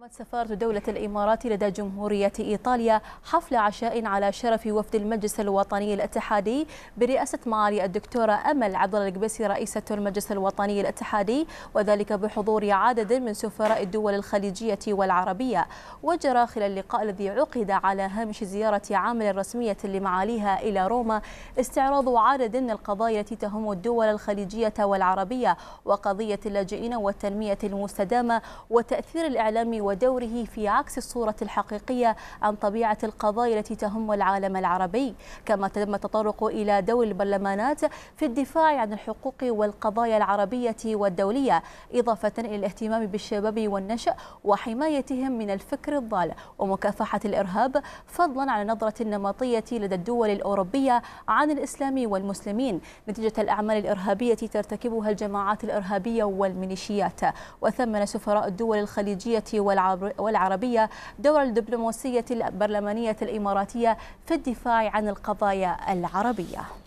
نظمت سفارة دولة الإمارات لدى جمهورية إيطاليا حفل عشاء على شرف وفد المجلس الوطني الاتحادي برئاسة معالي الدكتورة أمل عبد القبيسي رئيسة المجلس الوطني الاتحادي وذلك بحضور عدد من سفراء الدول الخليجية والعربية وجرى خلال اللقاء الذي عقد على هامش زيارة عامل رسمية لمعاليها إلى روما استعراض عدد من القضايا التي تهم الدول الخليجية والعربية وقضية اللاجئين والتنمية المستدامة وتأثير الإعلام ودوره في عكس الصورة الحقيقية عن طبيعة القضايا التي تهم العالم العربي كما تم التطرق إلى دور البرلمانات في الدفاع عن الحقوق والقضايا العربية والدولية إضافة إلى الاهتمام بالشباب والنشأ وحمايتهم من الفكر الضال ومكافحة الإرهاب فضلا عن النظرة النمطية لدى الدول الأوروبية عن الإسلام والمسلمين نتيجة الأعمال الإرهابية ترتكبها الجماعات الإرهابية والميليشيات وثمن سفراء الدول الخليجية والعربية والعربية دور الدبلوماسية البرلمانية الإماراتية في الدفاع عن القضايا العربية